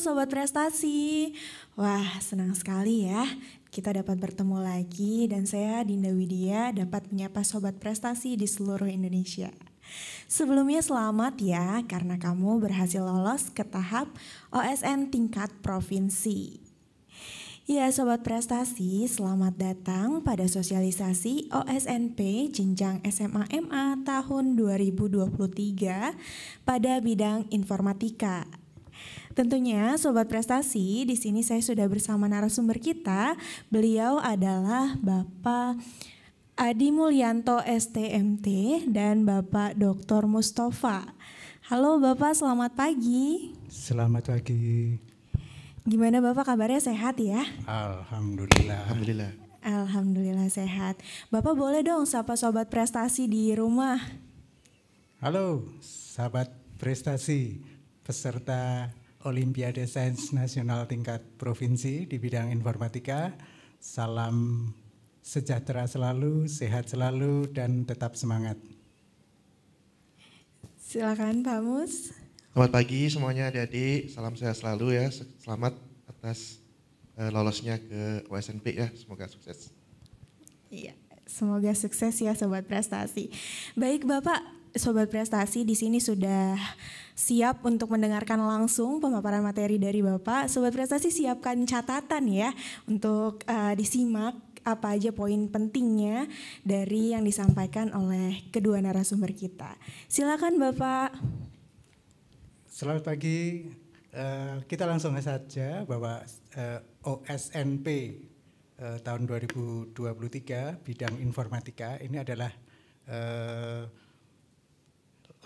Sobat Prestasi. Wah, senang sekali ya. Kita dapat bertemu lagi dan saya Dinda Widya dapat menyapa Sobat Prestasi di seluruh Indonesia. Sebelumnya selamat ya karena kamu berhasil lolos ke tahap OSN tingkat provinsi. Ya Sobat Prestasi, selamat datang pada sosialisasi OSNP Jenjang SMA MA tahun 2023 pada bidang informatika. Tentunya sobat prestasi, di sini saya sudah bersama narasumber kita. Beliau adalah Bapak Adi Mulyanto STMT dan Bapak Dr. Mustafa. Halo Bapak, selamat pagi. Selamat pagi. Gimana Bapak kabarnya sehat ya? Alhamdulillah. Alhamdulillah. Alhamdulillah sehat. Bapak boleh dong sapa sobat prestasi di rumah. Halo, sahabat prestasi peserta Olimpiade Sains Nasional tingkat provinsi di bidang informatika. Salam sejahtera selalu, sehat selalu, dan tetap semangat. Silakan Pak Mus. Selamat pagi semuanya adik-adik, salam sehat selalu ya. Selamat atas eh, lolosnya ke OSNP ya, semoga sukses. Iya, semoga sukses ya Sobat Prestasi. Baik Bapak, Sobat Prestasi di sini sudah siap untuk mendengarkan langsung pemaparan materi dari Bapak. Sobat Prestasi siapkan catatan ya untuk uh, disimak apa aja poin pentingnya dari yang disampaikan oleh kedua narasumber kita. Silakan Bapak. Selamat pagi. Uh, kita langsung saja bahwa uh, eh, OSNP uh, tahun 2023 bidang informatika ini adalah uh,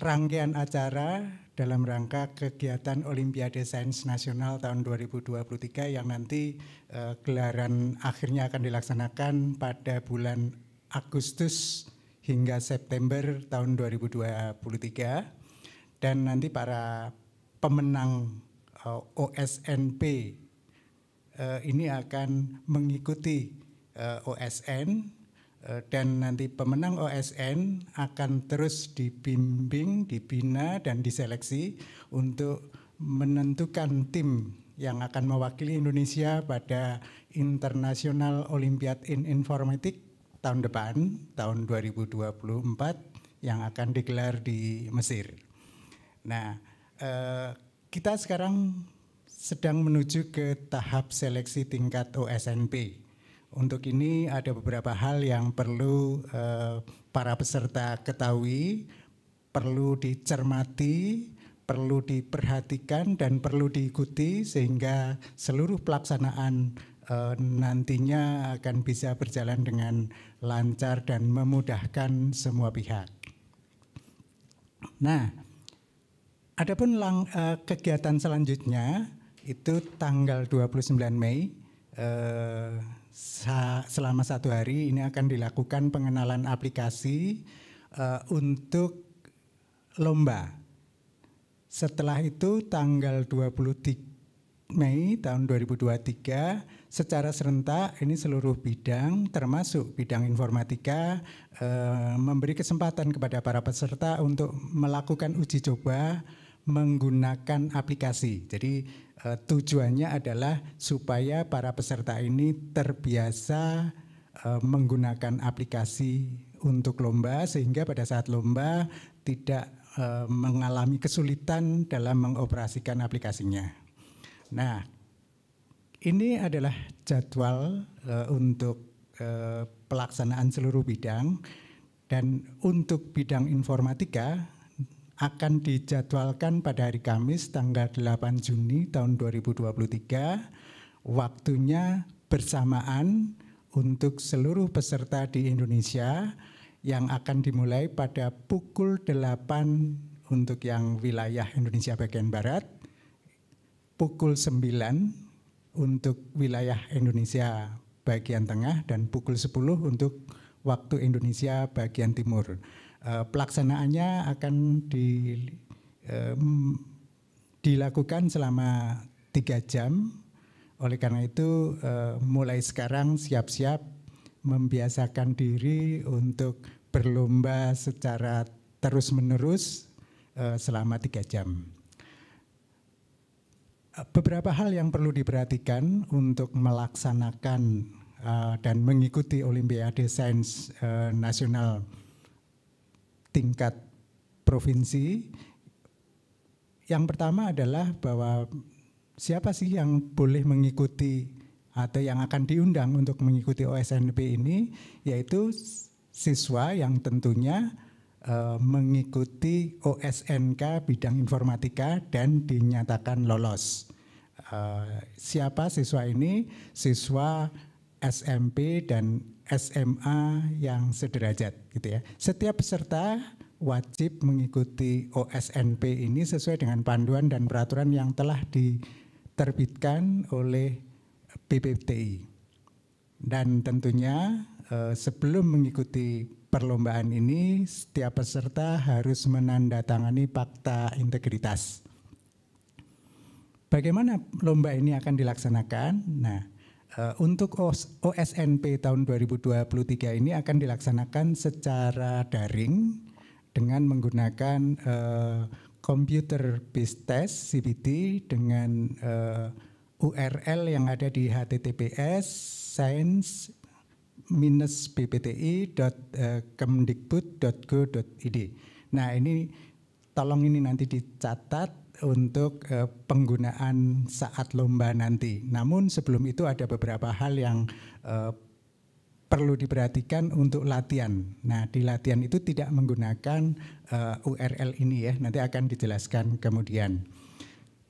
rangkaian acara dalam rangka kegiatan Olimpiade Sains Nasional tahun 2023 yang nanti uh, gelaran akhirnya akan dilaksanakan pada bulan Agustus hingga September tahun 2023 dan nanti para pemenang uh, eh, OSNP uh, eh, ini akan mengikuti uh, OSN Eh, dan nanti pemenang OSN akan terus dibimbing, dibina dan diseleksi untuk menentukan tim yang akan mewakili Indonesia pada International Olympiad in Informatik tahun depan, tahun 2024 yang akan digelar di Mesir. Nah, eh, kita sekarang sedang menuju ke tahap seleksi tingkat OSNP untuk ini ada beberapa hal yang perlu eh, para peserta ketahui, perlu dicermati, perlu diperhatikan dan perlu diikuti sehingga seluruh pelaksanaan eh, nantinya akan bisa berjalan dengan lancar dan memudahkan semua pihak. Nah, adapun lang, eh, kegiatan selanjutnya itu tanggal 29 Mei eh, selama satu hari ini akan dilakukan pengenalan aplikasi uh, untuk lomba. Setelah itu tanggal 23 Mei tahun 2023 secara serentak ini seluruh bidang termasuk bidang informatika uh, memberi kesempatan kepada para peserta untuk melakukan uji coba menggunakan aplikasi. Jadi Eh, tujuannya adalah supaya para peserta ini terbiasa eh, menggunakan aplikasi untuk lomba sehingga pada saat lomba tidak eh, mengalami kesulitan dalam mengoperasikan aplikasinya. Nah, ini adalah jadwal untuk pelaksanaan seluruh bidang dan untuk bidang informatika akan dijadwalkan pada hari Kamis tanggal 8 Juni tahun 2023 waktunya bersamaan untuk seluruh peserta di Indonesia yang akan dimulai pada pukul 8 untuk yang wilayah Indonesia bagian barat, pukul 9 untuk wilayah Indonesia bagian tengah dan pukul 10 untuk waktu Indonesia bagian timur. Eh, pelaksanaannya akan di, dilakukan selama tiga jam. Oleh karena itu, eh, mulai sekarang siap-siap membiasakan diri untuk berlomba secara terus-menerus eh, selama tiga jam. Beberapa hal yang perlu diperhatikan untuk melaksanakan dan mengikuti Olimpiade Sains Nasional tingkat provinsi. Yang pertama adalah bahwa siapa sih yang boleh mengikuti atau yang akan diundang untuk mengikuti OSNP ini yaitu siswa yang tentunya uh, mengikuti OSNK bidang informatika dan dinyatakan lolos. Eh, siapa siswa ini? Siswa SMP dan SMA yang sederajat gitu ya. Setiap peserta wajib mengikuti OSNP ini sesuai dengan panduan dan peraturan yang telah diterbitkan oleh BPPTI. Dan tentunya eh, sebelum mengikuti perlombaan ini setiap peserta harus menandatangani fakta integritas. Bagaimana lomba ini akan dilaksanakan? Nah, Eh, untuk OSNP tahun 2023 ini akan dilaksanakan secara daring dengan menggunakan uh, computer based test CBT dengan uh, eh, URL yang ada di https science minus bpti.kemdikbud.go.id. Nah ini tolong ini nanti dicatat untuk uh, penggunaan saat lomba nanti. Namun sebelum itu ada beberapa hal yang uh, perlu diperhatikan untuk latihan. Nah, di latihan itu tidak menggunakan uh, eh, URL ini ya, nanti akan dijelaskan kemudian.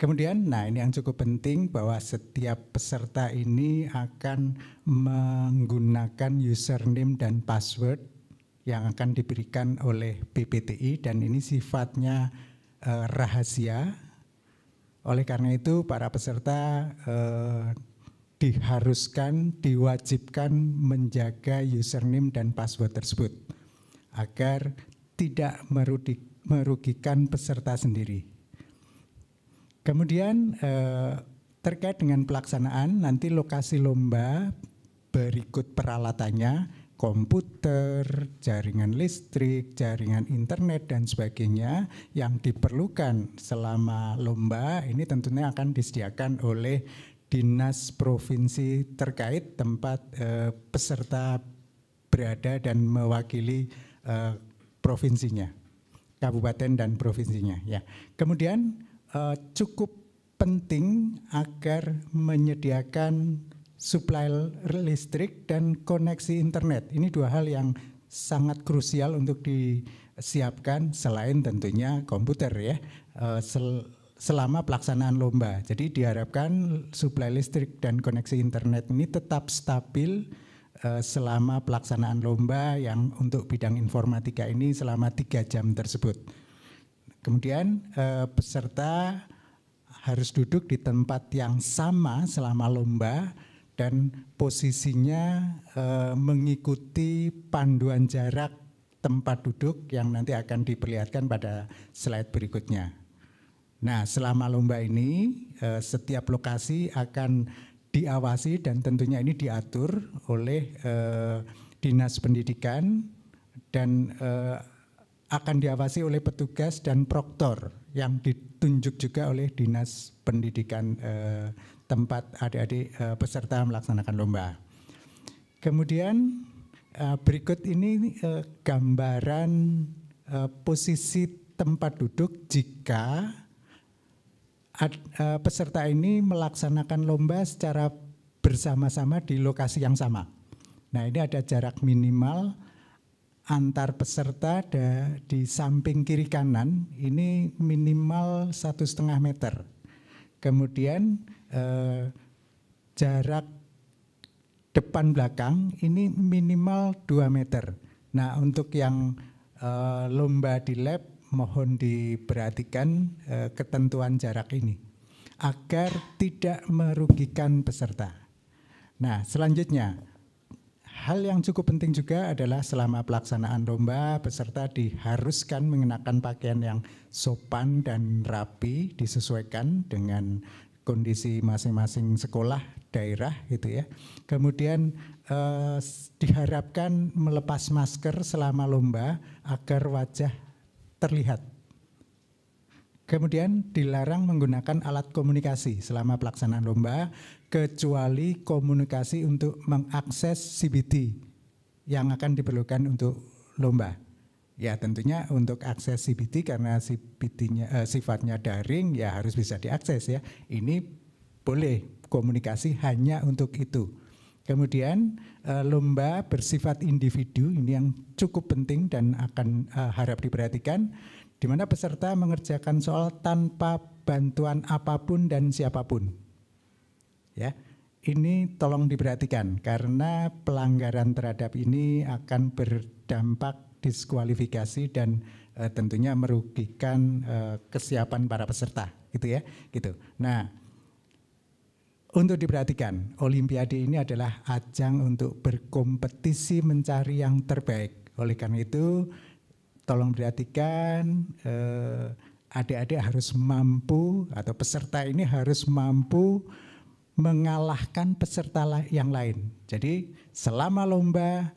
Kemudian, nah ini yang cukup penting bahwa setiap peserta ini akan menggunakan username dan password yang akan diberikan oleh BPTI dan ini sifatnya Eh, rahasia. Oleh karena itu para peserta eh, diharuskan, diwajibkan menjaga username dan password tersebut agar tidak merugikan peserta sendiri. Kemudian eh, terkait dengan pelaksanaan, nanti lokasi lomba berikut peralatannya komputer, jaringan listrik, jaringan internet dan sebagainya yang diperlukan selama lomba ini tentunya akan disediakan oleh dinas provinsi terkait tempat eh, peserta berada dan mewakili eh, provinsinya, kabupaten dan provinsinya. Ya, kemudian eh, cukup penting agar menyediakan supply listrik dan koneksi internet. Ini dua hal yang sangat krusial untuk disiapkan selain tentunya komputer ya eh, selama pelaksanaan lomba. Jadi diharapkan suplai listrik dan koneksi internet ini tetap stabil eh, selama pelaksanaan lomba yang untuk bidang informatika ini selama tiga jam tersebut. Kemudian eh, peserta harus duduk di tempat yang sama selama lomba dan posisinya eh, mengikuti panduan jarak tempat duduk yang nanti akan diperlihatkan pada slide berikutnya. Nah, selama lomba ini eh, setiap lokasi akan diawasi dan tentunya ini diatur oleh eh, dinas pendidikan dan akan diawasi oleh petugas dan proktor yang ditunjuk juga oleh dinas pendidikan tempat adik-adik eh, peserta melaksanakan lomba. Kemudian eh, berikut ini eh, gambaran posisi tempat duduk jika peserta ini melaksanakan lomba secara bersama-sama di lokasi yang sama. Nah ini ada jarak minimal antar peserta ada di samping kiri kanan ini minimal satu setengah meter. Kemudian eh, jarak depan belakang ini minimal 2 meter. Nah untuk yang eh, lomba di lab mohon diperhatikan eh, ketentuan jarak ini agar tidak merugikan peserta. Nah selanjutnya hal yang cukup penting juga adalah selama pelaksanaan lomba peserta diharuskan mengenakan pakaian yang sopan dan rapi disesuaikan dengan kondisi masing-masing sekolah daerah gitu ya. Kemudian eh, diharapkan melepas masker selama lomba agar wajah terlihat. Kemudian dilarang menggunakan alat komunikasi selama pelaksanaan lomba kecuali komunikasi untuk mengakses CBT yang akan diperlukan untuk lomba. Ya tentunya untuk akses CBT karena CBT-nya uh, eh, sifatnya daring ya harus bisa diakses ya. Ini boleh komunikasi hanya untuk itu. Kemudian uh, lomba bersifat individu ini yang cukup penting dan akan uh, harap diperhatikan di mana peserta mengerjakan soal tanpa bantuan apapun dan siapapun. Ya. Ini tolong diperhatikan karena pelanggaran terhadap ini akan berdampak diskualifikasi dan e, tentunya merugikan e, kesiapan para peserta gitu ya gitu. Nah, untuk diperhatikan, olimpiade ini adalah ajang untuk berkompetisi mencari yang terbaik. Oleh karena itu, tolong perhatikan eh, adik-adik harus mampu atau peserta ini harus mampu mengalahkan peserta yang lain. Jadi selama lomba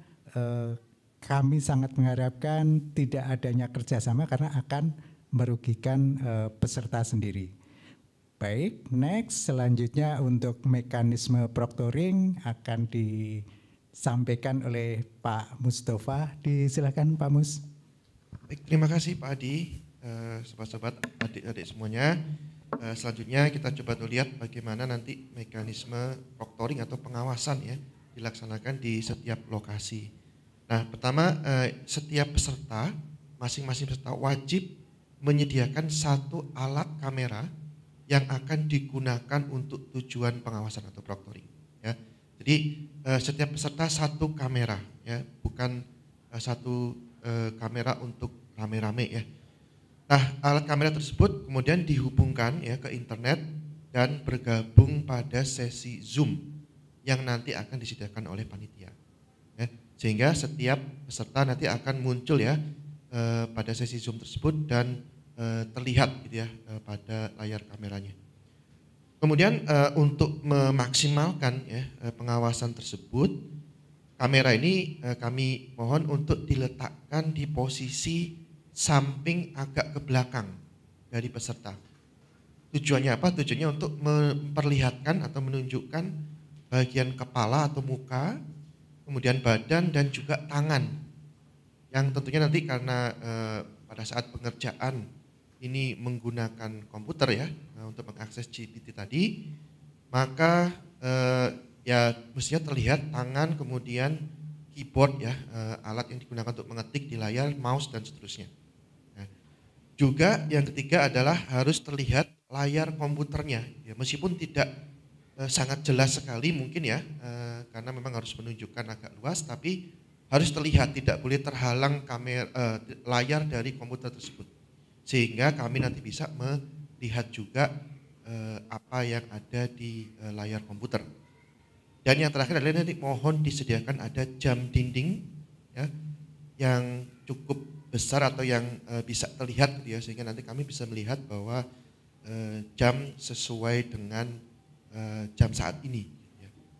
kami sangat mengharapkan tidak adanya kerjasama karena akan merugikan uh, peserta sendiri. Baik, next selanjutnya untuk mekanisme proctoring akan disampaikan oleh Pak Mustafa. Disilakan Pak Mus. Baik, terima kasih Pak Adi, eh, sobat-sobat, adik-adik semuanya. Uh, selanjutnya kita coba lihat bagaimana nanti mekanisme proctoring atau pengawasan ya dilaksanakan di setiap lokasi. Nah, pertama eh, setiap peserta, masing-masing peserta wajib menyediakan satu alat kamera yang akan digunakan untuk tujuan pengawasan atau proctoring. Ya. Jadi eh, setiap peserta satu kamera, ya, bukan eh, satu kamera untuk rame-rame ya. Nah, alat kamera tersebut kemudian dihubungkan ya ke internet dan bergabung pada sesi Zoom yang nanti akan disediakan oleh panitia sehingga setiap peserta nanti akan muncul ya eh, pada sesi zoom tersebut dan eh, terlihat gitu ya eh, pada layar kameranya. Kemudian eh, untuk memaksimalkan ya eh, pengawasan tersebut, kamera ini eh, kami mohon untuk diletakkan di posisi samping agak ke belakang dari peserta. Tujuannya apa? Tujuannya untuk memperlihatkan atau menunjukkan bagian kepala atau muka kemudian badan dan juga tangan yang tentunya nanti karena e, pada saat pengerjaan ini menggunakan komputer ya eh, untuk mengakses GPT tadi maka e, ya mestinya terlihat tangan kemudian keyboard ya e, alat yang digunakan untuk mengetik di layar mouse dan seterusnya nah, juga yang ketiga adalah harus terlihat layar komputernya ya meskipun tidak Eh, sangat jelas sekali mungkin ya eh, karena memang harus menunjukkan agak luas tapi harus terlihat tidak boleh terhalang kamera eh, layar dari komputer tersebut sehingga kami nanti bisa melihat juga apa yang ada di layar komputer dan yang terakhir adalah nanti mohon disediakan ada jam dinding ya yang cukup besar atau yang bisa terlihat gitu ya sehingga nanti kami bisa melihat bahwa jam sesuai dengan Eh, jam saat ini.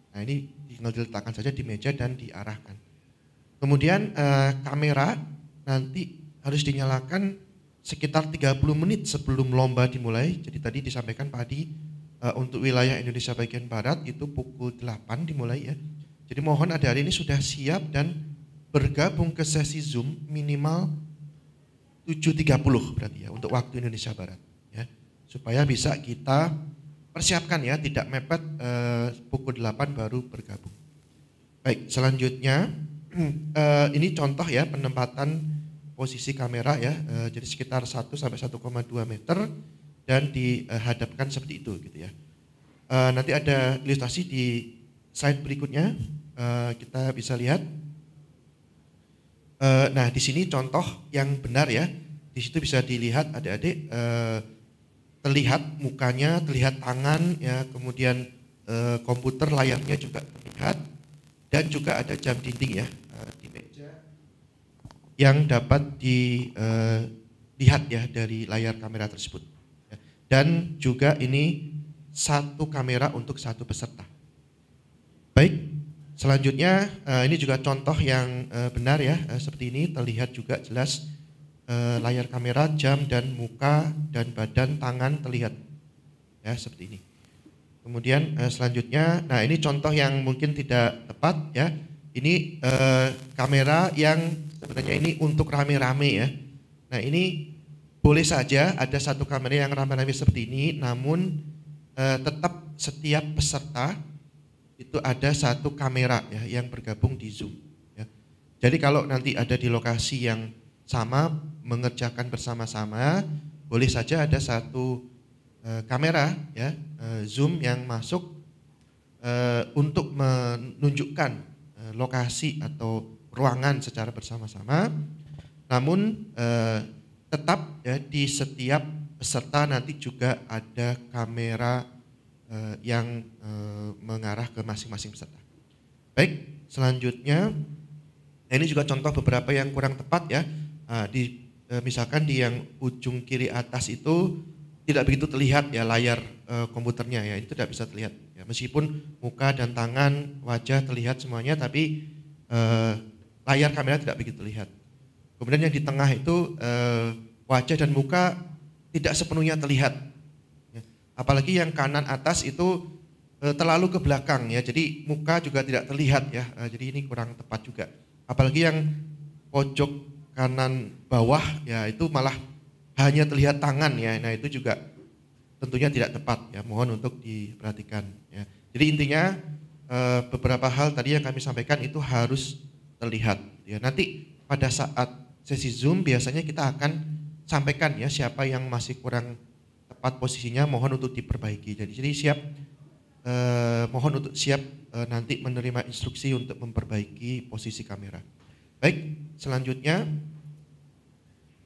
Nah ini tinggal diletakkan saja di meja dan diarahkan. Kemudian uh, kamera nanti harus dinyalakan sekitar 30 menit sebelum lomba dimulai. Jadi tadi disampaikan Pak Adi uh, untuk wilayah Indonesia bagian barat itu pukul 8 dimulai ya. Jadi mohon ada hari ini sudah siap dan bergabung ke sesi Zoom minimal 7.30 berarti ya untuk waktu Indonesia barat ya. Supaya bisa kita Persiapkan ya, tidak mepet eh, pukul 8 baru bergabung. Baik, selanjutnya eh, ini contoh ya penempatan posisi kamera ya, eh, jadi sekitar 1 sampai 1,2 meter dan dihadapkan seperti itu gitu ya. Eh, nanti ada ilustrasi di slide berikutnya, eh, kita bisa lihat. Eh, nah, di sini contoh yang benar ya. Di situ bisa dilihat adik-adik eh, terlihat mukanya, terlihat tangan, ya, kemudian e, komputer layarnya juga terlihat, dan juga ada jam dinding ya e, di meja yang dapat dilihat eh, e, ya dari layar kamera tersebut. Dan juga ini satu kamera untuk satu peserta. Baik, selanjutnya ini juga contoh yang benar ya, seperti ini terlihat juga jelas eh, layar kamera, jam dan muka dan badan, tangan terlihat. Ya, seperti ini. Kemudian eh, selanjutnya, nah ini contoh yang mungkin tidak tepat ya. Ini eh, kamera yang sebenarnya ini untuk rame-rame ya. Nah ini boleh saja ada satu kamera yang rame-rame seperti ini, namun eh, tetap setiap peserta itu ada satu kamera ya yang bergabung di Zoom. Ya. Jadi kalau nanti ada di lokasi yang sama mengerjakan bersama-sama, boleh saja ada satu e, kamera ya e, zoom yang masuk e, untuk menunjukkan e, lokasi atau ruangan secara bersama-sama. Namun e, tetap ya di setiap peserta nanti juga ada kamera e, yang e, mengarah ke masing-masing peserta. Baik, selanjutnya ini juga contoh beberapa yang kurang tepat ya. Nah, di eh, misalkan di yang ujung kiri atas itu tidak begitu terlihat ya layar eh, komputernya ya itu tidak bisa terlihat ya meskipun muka dan tangan wajah terlihat semuanya tapi eh, layar kamera tidak begitu terlihat kemudian yang di tengah itu eh, wajah dan muka tidak sepenuhnya terlihat ya, apalagi yang kanan atas itu eh, terlalu ke belakang ya jadi muka juga tidak terlihat ya ah, jadi ini kurang tepat juga apalagi yang pojok kanan bawah ya itu malah hanya terlihat tangan ya. Nah itu juga tentunya tidak tepat ya. Mohon untuk diperhatikan ya. Jadi intinya eh, beberapa hal tadi yang kami sampaikan itu harus terlihat ya. Nanti pada saat sesi Zoom biasanya kita akan sampaikan ya siapa yang masih kurang tepat posisinya mohon untuk diperbaiki. Jadi jadi siap eh, mohon untuk siap eh, nanti menerima instruksi untuk memperbaiki posisi kamera. Baik, selanjutnya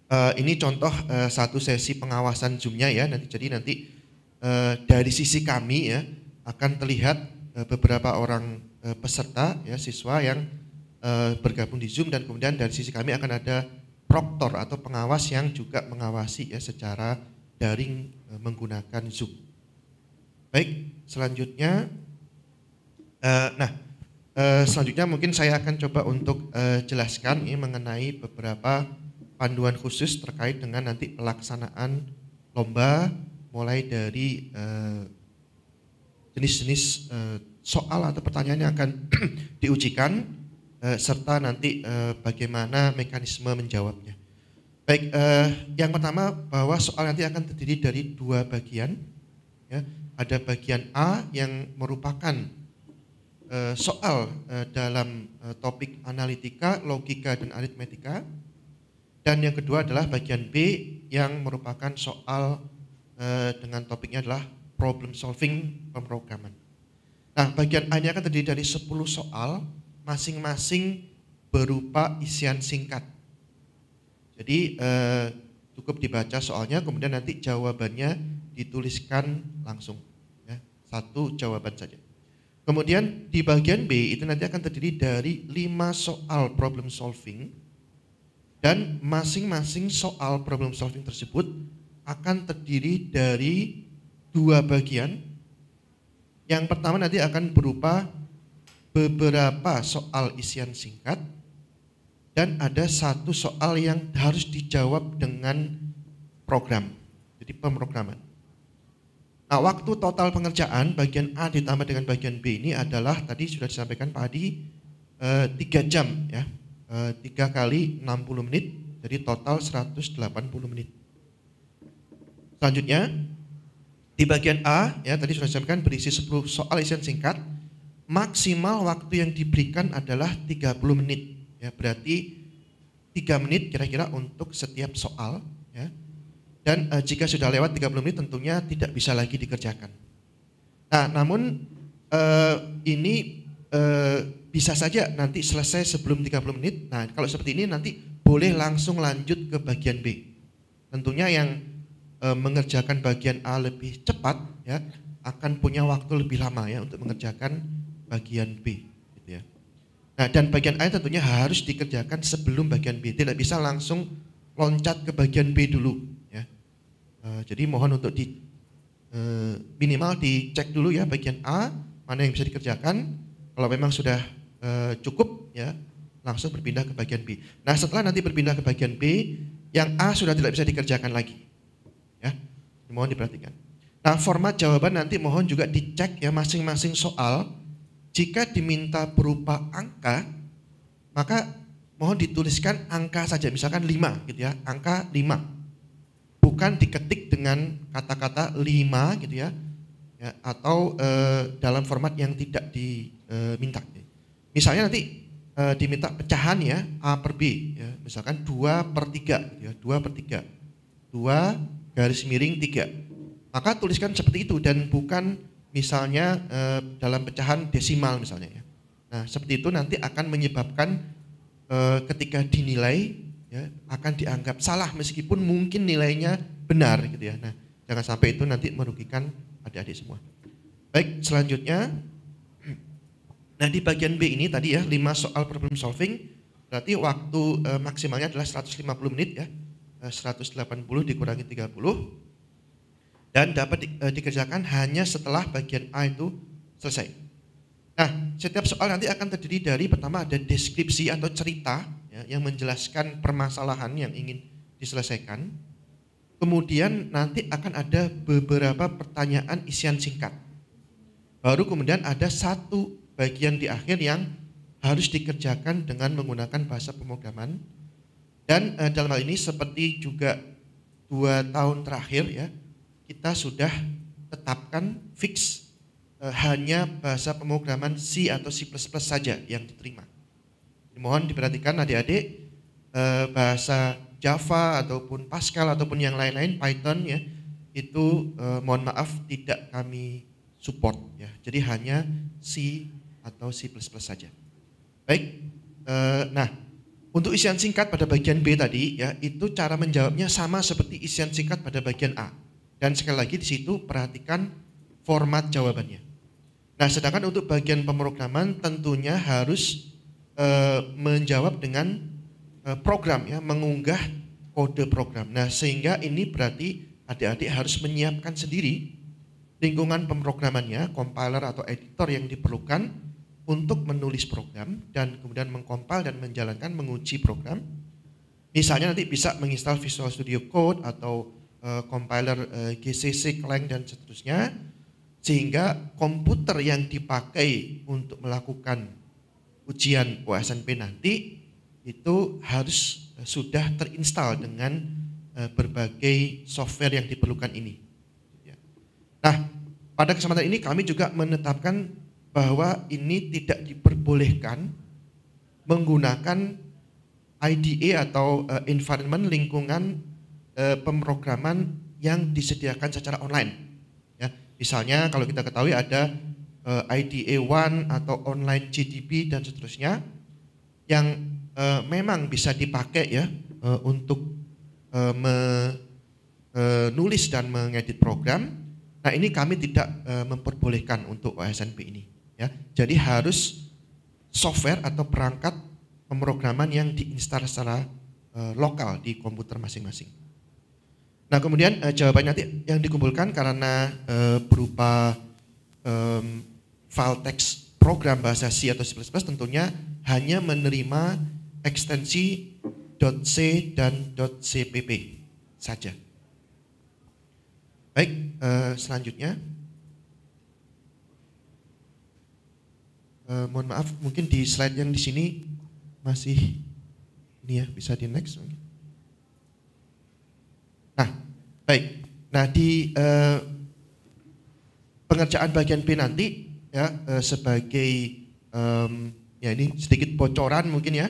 uh, ini contoh uh, satu sesi pengawasan zoomnya ya. Nanti jadi nanti uh, dari sisi kami ya akan terlihat uh, beberapa orang uh, peserta ya siswa yang uh, bergabung di zoom dan kemudian dari sisi kami akan ada proktor atau pengawas yang juga mengawasi ya secara daring uh, menggunakan zoom. Baik, selanjutnya, uh, nah Eh, selanjutnya mungkin saya akan coba untuk uh, jelaskan ini mengenai beberapa panduan khusus terkait dengan nanti pelaksanaan lomba mulai dari jenis eh, jenis-jenis uh, soal atau pertanyaan yang akan diujikan uh, serta nanti uh, bagaimana mekanisme menjawabnya. Baik, uh, yang pertama bahwa soal nanti akan terdiri dari dua bagian. Ya, ada bagian A yang merupakan Eh, soal eh, dalam eh, topik analitika, logika, dan aritmetika. Dan yang kedua adalah bagian B yang merupakan soal dengan topiknya adalah problem solving pemrograman. Nah, bagian a ini akan terdiri dari 10 soal, masing-masing berupa isian singkat. Jadi cukup dibaca soalnya, kemudian nanti jawabannya dituliskan langsung. Ya. satu jawaban saja. Kemudian di bagian B itu nanti akan terdiri dari lima soal problem solving dan masing-masing soal problem solving tersebut akan terdiri dari dua bagian. Yang pertama nanti akan berupa beberapa soal isian singkat dan ada satu soal yang harus dijawab dengan program, jadi pemrograman. Nah, waktu total pengerjaan bagian A ditambah dengan bagian B ini adalah tadi sudah disampaikan Pak Adi eh, jam ya. Eh, 3 kali 60 menit, jadi total 180 menit. Selanjutnya di bagian A ya tadi sudah disampaikan berisi 10 soal isian singkat. Maksimal waktu yang diberikan adalah 30 menit. Ya, berarti 3 menit kira-kira untuk setiap soal ya dan uh, jika sudah lewat 30 menit tentunya tidak bisa lagi dikerjakan. Nah, namun uh, ini uh, bisa saja nanti selesai sebelum 30 menit. Nah, kalau seperti ini nanti boleh langsung lanjut ke bagian B. Tentunya yang e, mengerjakan bagian A lebih cepat ya akan punya waktu lebih lama ya untuk mengerjakan bagian B gitu ya. Nah, dan bagian A tentunya harus dikerjakan sebelum bagian B. Tidak bisa langsung loncat ke bagian B dulu Eh, jadi mohon untuk di uh, minimal dicek dulu ya bagian A mana yang bisa dikerjakan. Kalau memang sudah uh, cukup ya langsung berpindah ke bagian B. Nah setelah nanti berpindah ke bagian B, yang A sudah tidak bisa dikerjakan lagi. Ya, mohon diperhatikan. Nah format jawaban nanti mohon juga dicek ya masing-masing soal. Jika diminta berupa angka, maka mohon dituliskan angka saja, misalkan 5 gitu ya, angka 5 kan diketik dengan kata-kata lima gitu ya, ya atau e, dalam format yang tidak diminta. Eh, e, Misalnya nanti e, diminta pecahan ya A per B, ya, misalkan dua per tiga gitu ya, dua per tiga dua garis miring tiga Maka tuliskan seperti itu dan bukan misalnya e, dalam pecahan desimal misalnya ya. Nah seperti itu nanti akan menyebabkan e, ketika dinilai ya, akan dianggap salah meskipun mungkin nilainya benar gitu ya. Nah, jangan sampai itu nanti merugikan adik-adik semua. Baik, selanjutnya nah di bagian B ini tadi ya 5 soal problem solving berarti waktu e, maksimalnya adalah 150 menit ya. E, eh, 180 dikurangi 30 dan dapat di, e, dikerjakan hanya setelah bagian A itu selesai. Nah, setiap soal nanti akan terdiri dari pertama ada deskripsi atau cerita ya, yang menjelaskan permasalahan yang ingin diselesaikan. Kemudian nanti akan ada beberapa pertanyaan isian singkat. Baru kemudian ada satu bagian di akhir yang harus dikerjakan dengan menggunakan bahasa pemrograman. Dan eh, dalam hal ini seperti juga dua tahun terakhir ya, kita sudah tetapkan fix eh, hanya bahasa pemrograman C atau C++ saja yang diterima. Mohon diperhatikan adik-adik eh, bahasa Java ataupun Pascal ataupun yang lain-lain Python ya itu eh, mohon maaf tidak kami support ya. Jadi hanya C atau C++ saja. Baik. Eh, nah, untuk isian singkat pada bagian B tadi ya itu cara menjawabnya sama seperti isian singkat pada bagian A. Dan sekali lagi di situ perhatikan format jawabannya. Nah, sedangkan untuk bagian pemrograman tentunya harus Eh, menjawab dengan eh, program ya, mengunggah kode program. Nah, sehingga ini berarti adik-adik harus menyiapkan sendiri lingkungan pemrogramannya, compiler atau editor yang diperlukan untuk menulis program dan kemudian mengkompil dan menjalankan menguji program. Misalnya nanti bisa menginstal Visual Studio Code atau e, compiler e, GCC, Clang dan seterusnya sehingga komputer yang dipakai untuk melakukan ujian OSNP nanti itu harus eh, sudah terinstal dengan eh, berbagai software yang diperlukan ini. Ya. Nah, pada kesempatan ini kami juga menetapkan bahwa ini tidak diperbolehkan menggunakan IDE atau eh, environment lingkungan pemrograman yang disediakan secara online. Ya, misalnya kalau kita ketahui ada uh, eh, IDA1 atau online GDP dan seterusnya yang uh, memang bisa dipakai ya uh, untuk uh, menulis dan mengedit program. Nah ini kami tidak uh, memperbolehkan untuk OSNP ini. Ya. Jadi harus software atau perangkat pemrograman yang diinstal secara uh, lokal di komputer masing-masing. Nah kemudian uh, jawabannya nanti yang dikumpulkan karena uh, berupa um, file text program bahasa C atau C++ tentunya hanya menerima ekstensi .c dan .cpp saja. Baik, eh, selanjutnya. Eh, mohon maaf, mungkin di slide yang di sini masih ini ya, bisa di next Nah, baik. Nah, di eh, pengerjaan bagian B nanti ya eh, sebagai um, ya ini sedikit bocoran mungkin ya.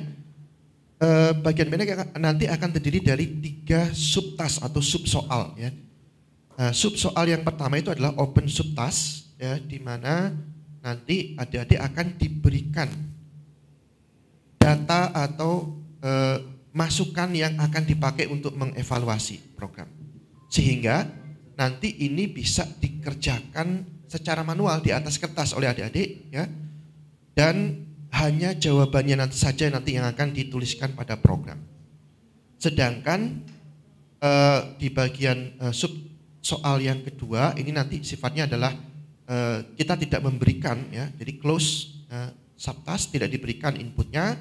eh, bagian pendek ya, nanti akan terdiri dari tiga subtas atau subsoal ya. sub eh, subsoal yang pertama itu adalah open subtas ya di mana nanti adik-adik akan diberikan data atau eh, masukan yang akan dipakai untuk mengevaluasi program. Sehingga nanti ini bisa dikerjakan secara manual di atas kertas oleh adik-adik ya. Dan hanya jawabannya nanti saja nanti yang akan dituliskan pada program. Sedangkan eh, di bagian eh, sub soal yang kedua ini nanti sifatnya adalah eh, kita tidak memberikan ya. Jadi close eh, subtask tidak diberikan inputnya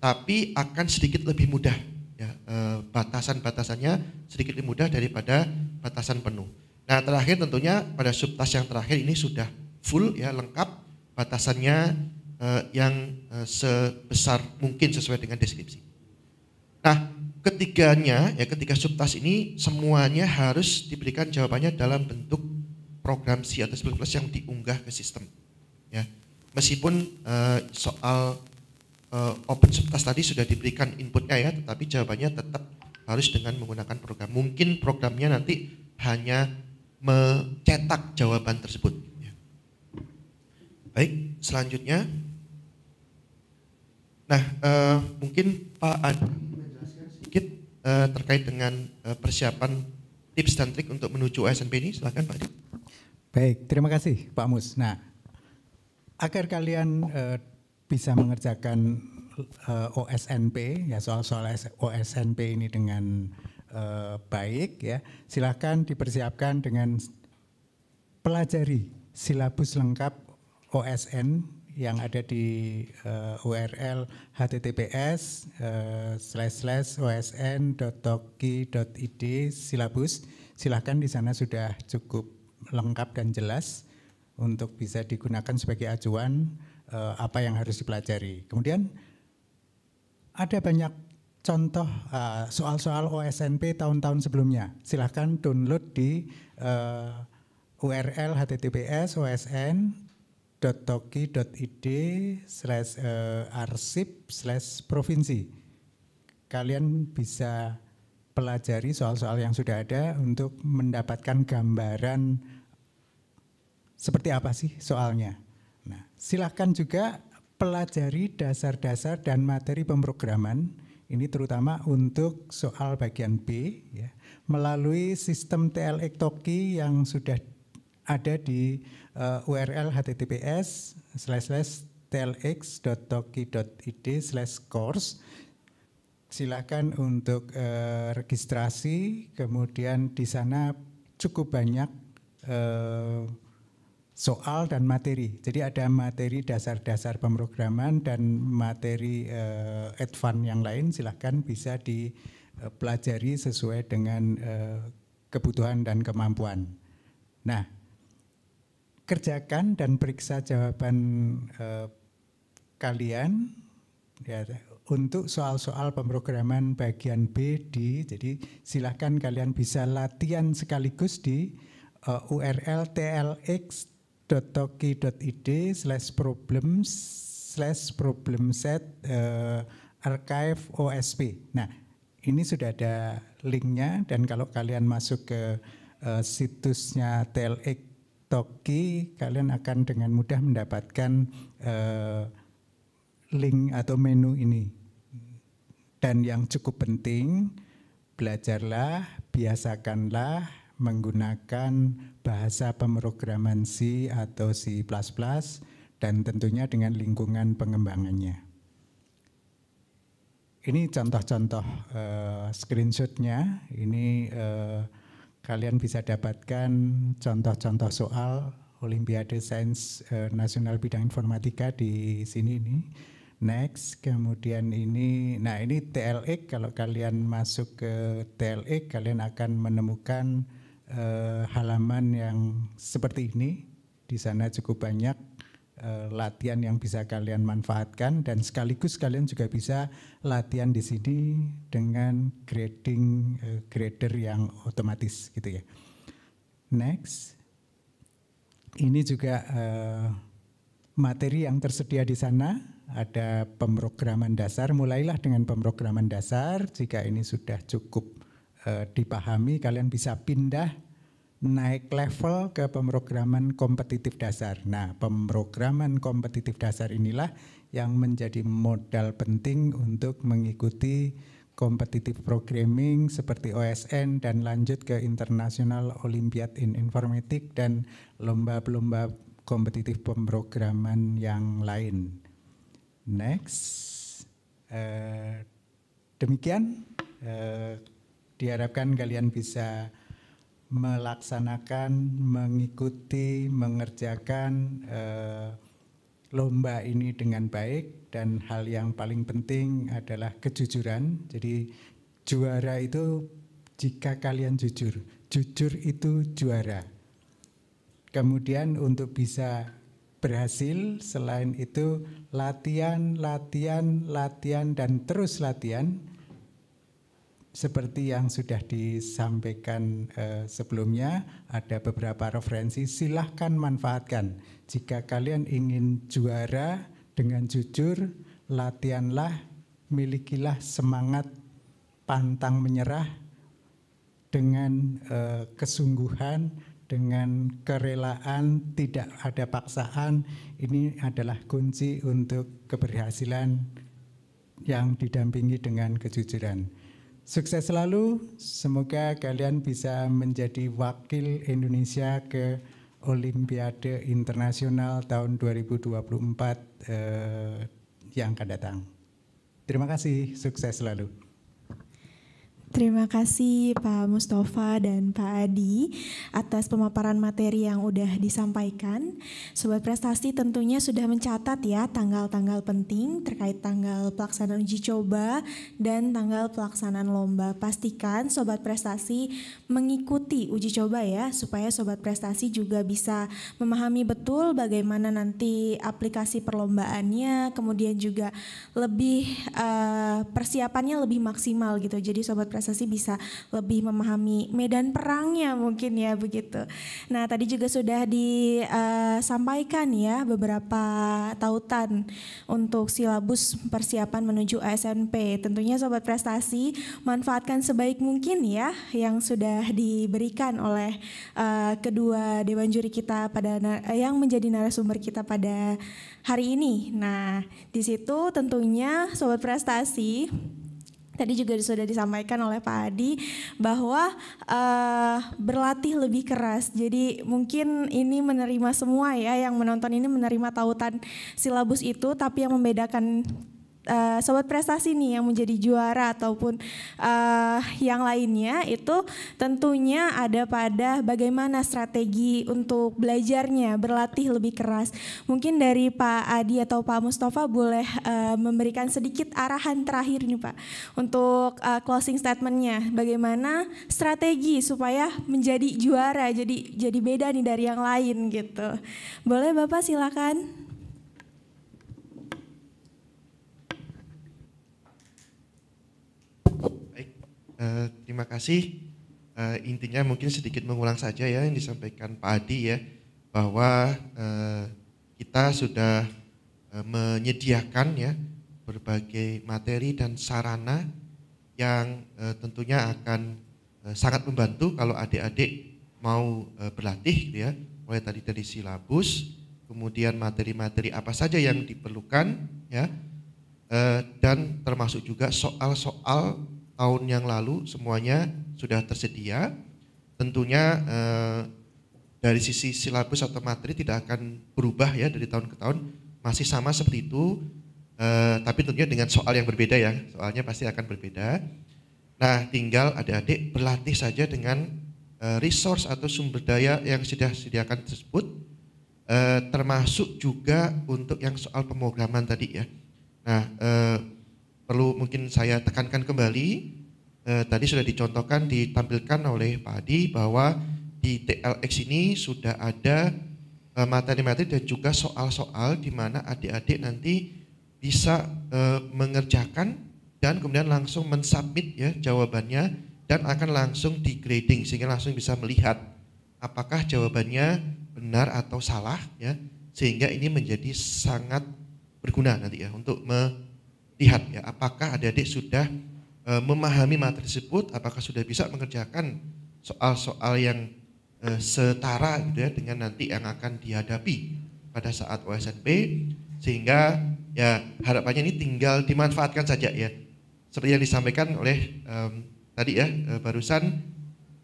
tapi akan sedikit lebih mudah ya eh, batasan-batasannya sedikit lebih mudah daripada batasan penuh. Nah terakhir tentunya pada subtas yang terakhir ini sudah full ya lengkap batasannya eh, yang eh, sebesar mungkin sesuai dengan deskripsi. Nah ketiganya ya ketiga subtas ini semuanya harus diberikan jawabannya dalam bentuk program C atau C++ yang diunggah ke sistem. Ya meskipun eh, soal eh, open subtas tadi sudah diberikan inputnya ya tetapi jawabannya tetap harus dengan menggunakan program. Mungkin programnya nanti hanya mencetak jawaban tersebut. Baik, selanjutnya. Nah, eh, mungkin Pak Adi sedikit eh, terkait dengan eh, persiapan tips dan trik untuk menuju SMP ini. Silahkan Pak Adi. Baik, terima kasih Pak Mus. Nah, agar kalian eh, bisa mengerjakan eh, OSNP, ya soal-soal OSNP ini dengan Eh, baik ya, silahkan dipersiapkan dengan pelajari silabus lengkap OSN yang ada di uh, eh, URL https uh, eh, slash slash osn.toki.id silabus. Silahkan di sana sudah cukup lengkap dan jelas untuk bisa digunakan sebagai acuan uh, apa yang harus dipelajari. Kemudian ada banyak contoh eh, soal-soal uh, OSNP tahun-tahun sebelumnya. Silahkan download di uh, eh, URL https osn.toki.id slash eh, arsip slash provinsi. Kalian bisa pelajari soal-soal yang sudah ada untuk mendapatkan gambaran seperti apa sih soalnya. Nah, silahkan juga pelajari dasar-dasar dan materi pemrograman ini terutama untuk soal bagian B ya, melalui sistem TLX Toki yang sudah ada di uh, eh, URL https slash slash tlx.toki.id slash course Silakan untuk uh, registrasi kemudian di sana cukup banyak uh, soal dan materi. Jadi ada materi dasar-dasar pemrograman dan materi uh, advance yang lain silahkan bisa dipelajari sesuai dengan uh, kebutuhan dan kemampuan. Nah, kerjakan dan periksa jawaban uh, kalian ya untuk soal-soal pemrograman bagian B di jadi silahkan kalian bisa latihan sekaligus di uh, URL TLX www.toki.id slash problems slash problem set uh, archive OSP. Nah, ini sudah ada linknya dan kalau kalian masuk ke uh, situsnya TLX Toki, kalian akan dengan mudah mendapatkan uh, link atau menu ini. Dan yang cukup penting, belajarlah, biasakanlah, menggunakan bahasa pemrograman C atau C++ dan tentunya dengan lingkungan pengembangannya. Ini contoh-contoh uh, screenshotnya. Ini uh, kalian bisa dapatkan contoh-contoh soal Olimpiade Sains uh, Nasional Bidang Informatika di sini ini. Next, kemudian ini, nah ini TLX kalau kalian masuk ke TLX kalian akan menemukan eh, halaman yang seperti ini. Di sana cukup banyak eh, latihan yang bisa kalian manfaatkan dan sekaligus kalian juga bisa latihan di sini dengan grading eh, grader yang otomatis gitu ya. Next. Ini juga eh, materi yang tersedia di sana ada pemrograman dasar. Mulailah dengan pemrograman dasar jika ini sudah cukup uh, dipahami, kalian bisa pindah naik level ke pemrograman kompetitif dasar. Nah, pemrograman kompetitif dasar inilah yang menjadi modal penting untuk mengikuti kompetitif programming seperti OSN dan lanjut ke International Olympiad in Informatik dan lomba-lomba kompetitif pemrograman yang lain. Next. Uh, demikian uh, diharapkan kalian bisa melaksanakan, mengikuti, mengerjakan eh, lomba ini dengan baik dan hal yang paling penting adalah kejujuran. Jadi juara itu jika kalian jujur, jujur itu juara. Kemudian untuk bisa berhasil selain itu latihan, latihan, latihan dan terus latihan seperti yang sudah disampaikan eh, sebelumnya, ada beberapa referensi. Silahkan manfaatkan. Jika kalian ingin juara dengan jujur, latihanlah, milikilah semangat pantang menyerah dengan eh, kesungguhan, dengan kerelaan, tidak ada paksaan. Ini adalah kunci untuk keberhasilan yang didampingi dengan kejujuran. Sukses selalu, semoga kalian bisa menjadi wakil Indonesia ke Olimpiade Internasional tahun 2024 eh, yang akan datang. Terima kasih, sukses selalu. Terima kasih Pak Mustafa dan Pak Adi atas pemaparan materi yang sudah disampaikan. Sobat prestasi tentunya sudah mencatat ya tanggal-tanggal penting terkait tanggal pelaksanaan uji coba dan tanggal pelaksanaan lomba. Pastikan sobat prestasi mengikuti uji coba ya supaya sobat prestasi juga bisa memahami betul bagaimana nanti aplikasi perlombaannya, kemudian juga lebih uh, persiapannya lebih maksimal gitu. Jadi sobat prestasi Sasi bisa lebih memahami medan perangnya mungkin ya begitu. Nah tadi juga sudah disampaikan ya beberapa tautan untuk silabus persiapan menuju SNP. Tentunya Sobat Prestasi manfaatkan sebaik mungkin ya yang sudah diberikan oleh eh, kedua Dewan Juri kita pada eh, yang menjadi narasumber kita pada hari ini. Nah di situ tentunya Sobat Prestasi Tadi juga sudah disampaikan oleh Pak Adi bahwa uh, berlatih lebih keras. Jadi mungkin ini menerima semua ya yang menonton ini menerima tautan silabus itu, tapi yang membedakan uh, sobat prestasi nih yang menjadi juara ataupun uh, yang lainnya itu tentunya ada pada bagaimana strategi untuk belajarnya berlatih lebih keras mungkin dari Pak Adi atau Pak Mustafa boleh uh, memberikan sedikit arahan terakhir nih Pak untuk uh, closing statementnya bagaimana strategi supaya menjadi juara jadi jadi beda nih dari yang lain gitu boleh Bapak silakan Eh, terima kasih. Uh, intinya mungkin sedikit mengulang saja ya yang disampaikan Pak Adi ya bahwa uh, kita sudah uh, menyediakan ya berbagai materi dan sarana yang uh, tentunya akan uh, sangat membantu kalau adik-adik mau uh, berlatih gitu ya mulai tadi dari silabus kemudian materi-materi apa saja yang diperlukan ya dan termasuk juga soal-soal tahun yang lalu semuanya sudah tersedia. Tentunya eh, dari sisi silabus atau materi tidak akan berubah ya dari tahun ke tahun, masih sama seperti itu. Eh, tapi tentunya dengan soal yang berbeda ya, soalnya pasti akan berbeda. Nah, tinggal adik-adik berlatih saja dengan eh, resource atau sumber daya yang sudah sediakan tersebut, eh, termasuk juga untuk yang soal pemrograman tadi ya. Nah, eh, perlu mungkin saya tekankan kembali eh, tadi sudah dicontohkan ditampilkan oleh Pak Adi bahwa di TLX ini sudah ada eh, materi-materi dan juga soal-soal di mana adik-adik nanti bisa eh, mengerjakan dan kemudian langsung mensubmit ya jawabannya dan akan langsung di grading sehingga langsung bisa melihat apakah jawabannya benar atau salah ya sehingga ini menjadi sangat berguna nanti ya untuk me lihat ya apakah adik-adik sudah e, memahami materi tersebut, apakah sudah bisa mengerjakan soal-soal yang e, setara gitu ya dengan nanti yang akan dihadapi pada saat OSNP sehingga ya harapannya ini tinggal dimanfaatkan saja ya seperti yang disampaikan oleh um, tadi ya e, barusan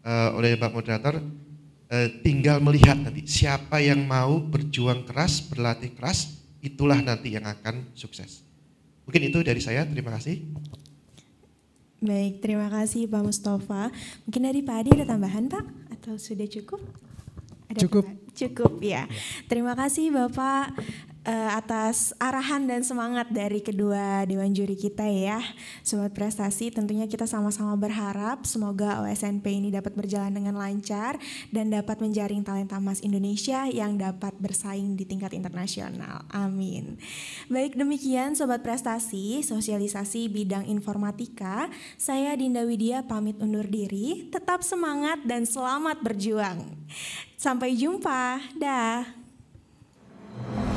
e, oleh Pak Moderator e, tinggal melihat nanti siapa yang mau berjuang keras berlatih keras itulah nanti yang akan sukses. Mungkin itu dari saya, terima kasih. Baik, terima kasih Pak Mustafa. Mungkin dari Pak Adi ada tambahan Pak? Atau sudah cukup? Ada cukup. Tambahan? Cukup ya. ya. Terima kasih Bapak uh, atas arahan dan semangat dari kedua dewan juri kita ya. Sobat prestasi, tentunya kita sama-sama berharap semoga OSNP ini dapat berjalan dengan lancar dan dapat menjaring talenta emas Indonesia yang dapat bersaing di tingkat internasional. Amin. Baik demikian sobat prestasi, sosialisasi bidang informatika, saya Dinda Widya pamit undur diri. Tetap semangat dan selamat berjuang. Sampai jumpa. Dah.